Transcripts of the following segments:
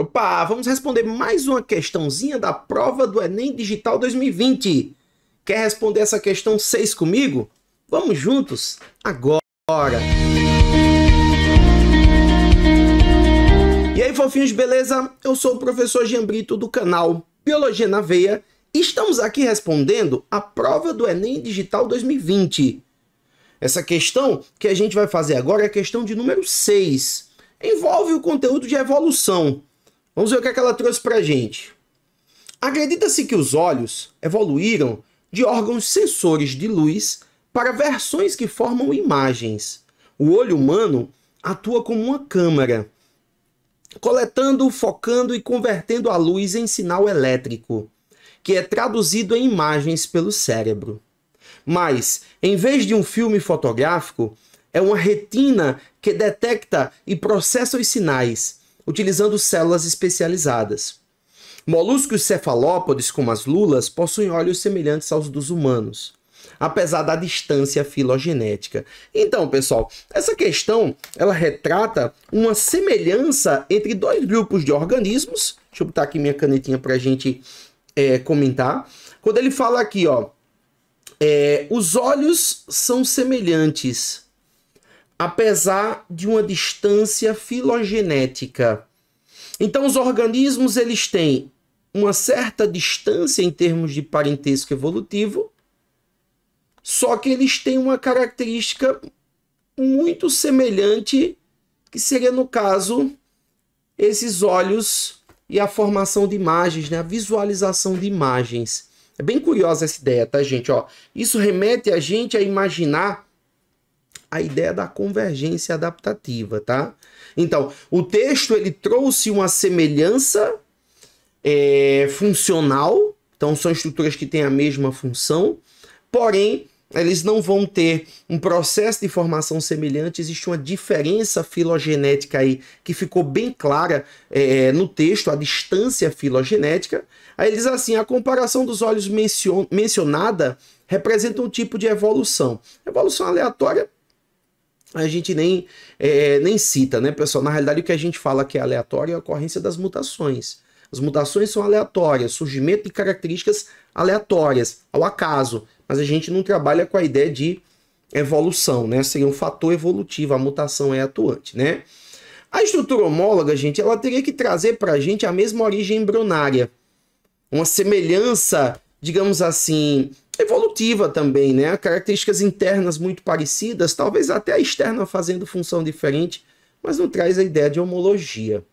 Opa, vamos responder mais uma questãozinha da prova do Enem Digital 2020. Quer responder essa questão 6 comigo? Vamos juntos agora. E aí, fofinhos, beleza? Eu sou o professor Jean Brito do canal Biologia na Veia e estamos aqui respondendo a prova do Enem Digital 2020. Essa questão que a gente vai fazer agora é a questão de número 6. Envolve o conteúdo de evolução. Vamos ver o que, é que ela trouxe para a gente. Acredita-se que os olhos evoluíram de órgãos sensores de luz para versões que formam imagens. O olho humano atua como uma câmara, coletando, focando e convertendo a luz em sinal elétrico, que é traduzido em imagens pelo cérebro. Mas, em vez de um filme fotográfico, é uma retina que detecta e processa os sinais, utilizando células especializadas. Moluscos cefalópodes, como as lulas, possuem olhos semelhantes aos dos humanos, apesar da distância filogenética. Então, pessoal, essa questão ela retrata uma semelhança entre dois grupos de organismos. Deixa eu botar aqui minha canetinha para a gente é, comentar. Quando ele fala aqui, ó, é, os olhos são semelhantes, apesar de uma distância filogenética. Então os organismos eles têm uma certa distância em termos de parentesco evolutivo, só que eles têm uma característica muito semelhante, que seria no caso esses olhos e a formação de imagens, né? a visualização de imagens. É bem curiosa essa ideia, tá, gente? Ó, isso remete a gente a imaginar a ideia da convergência adaptativa, tá? Então, o texto ele trouxe uma semelhança é, funcional, então são estruturas que têm a mesma função, porém eles não vão ter um processo de formação semelhante, existe uma diferença filogenética aí que ficou bem clara é, no texto, a distância filogenética. Aí eles assim, a comparação dos olhos mencion mencionada representa um tipo de evolução. Evolução aleatória a gente nem, é, é, nem cita, né, pessoal? Na realidade, o que a gente fala que é aleatório é a ocorrência das mutações. As mutações são aleatórias, surgimento de características aleatórias, ao acaso. Mas a gente não trabalha com a ideia de evolução, né? Seria um fator evolutivo, a mutação é atuante, né? A estrutura homóloga, gente, ela teria que trazer para a gente a mesma origem embrionária, uma semelhança, digamos assim, evolutiva também, né? Características internas muito parecidas, talvez até a externa fazendo função diferente, mas não traz a ideia de homologia.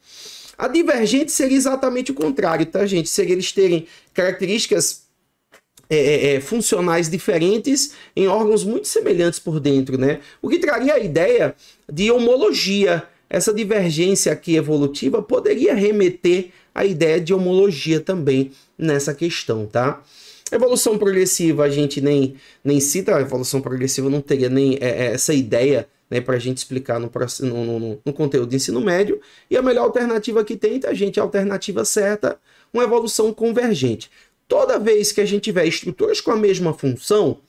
A divergente seria exatamente o contrário, tá, gente? Seria eles terem características é, é, é funcionais diferentes em órgãos muito semelhantes por dentro, né? O que traria a ideia de homologia. Essa divergência aqui evolutiva poderia remeter à ideia de homologia também nessa questão, tá? Evolução progressiva a gente nem, nem cita, a evolução progressiva não teria nem é, é essa ideia né, para a gente explicar no, no, no, no, conteúdo de ensino médio. E a melhor alternativa que tem, a tá, gente, é a alternativa certa, uma evolução convergente. Toda vez que a gente tiver estruturas com a mesma função,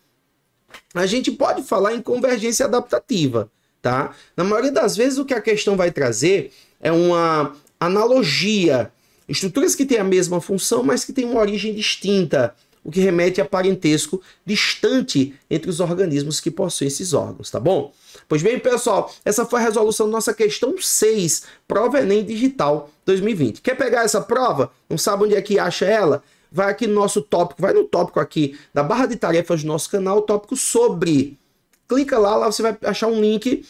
a gente pode falar em convergência adaptativa, tá? Na maioria das vezes, o que a questão vai trazer é uma analogia. Estruturas que têm a mesma função, mas que têm uma origem distinta o que remete a parentesco distante entre os organismos que possuem esses órgãos, tá bom? Pois bem, pessoal, essa foi a resolução da nossa questão 6, prova Enem Digital 2020. Quer pegar essa prova? Não sabe onde é que acha ela? Vai aqui no nosso tópico, vai no tópico aqui da barra de tarefas do nosso canal, tópico sobre. Clica lá, lá você vai achar um link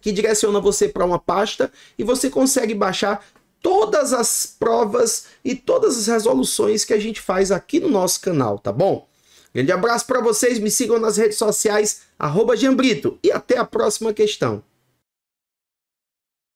que direciona você para uma pasta e você consegue baixar todas as provas e todas as resoluções que a gente faz aqui no nosso canal, tá bom? Grande abraço para vocês, me sigam nas redes sociais, arroba Jambrito, e até a próxima questão.